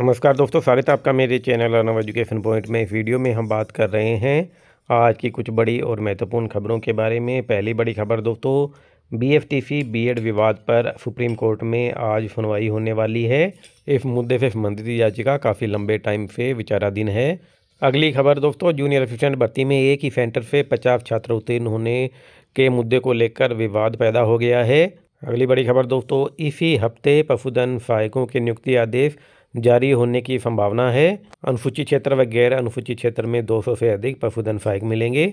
नमस्कार दोस्तों स्वागत है आपका मेरे चैनल अनव एजुकेशन पॉइंट में इस वीडियो में हम बात कर रहे हैं आज की कुछ बड़ी और महत्वपूर्ण खबरों के बारे में पहली बड़ी खबर दोस्तों बीएफटीसी बीएड विवाद पर सुप्रीम कोर्ट में आज सुनवाई होने वाली है इस मुद्दे से संबंधित याचिका काफ़ी लंबे टाइम से विचाराधीन है अगली खबर दोस्तों जूनियर असिस्टेंट भर्ती में एक ही सेंटर से पचास छात्र उत्तीर्ण होने के मुद्दे को लेकर विवाद पैदा हो गया है अगली बड़ी खबर दोस्तों इसी हफ्ते पशुधन सहायकों के नियुक्ति आदेश जारी होने की संभावना है अनुसूचित क्षेत्र व गैर अनुसूचित क्षेत्र में 200 से अधिक पशुधन सहायक मिलेंगे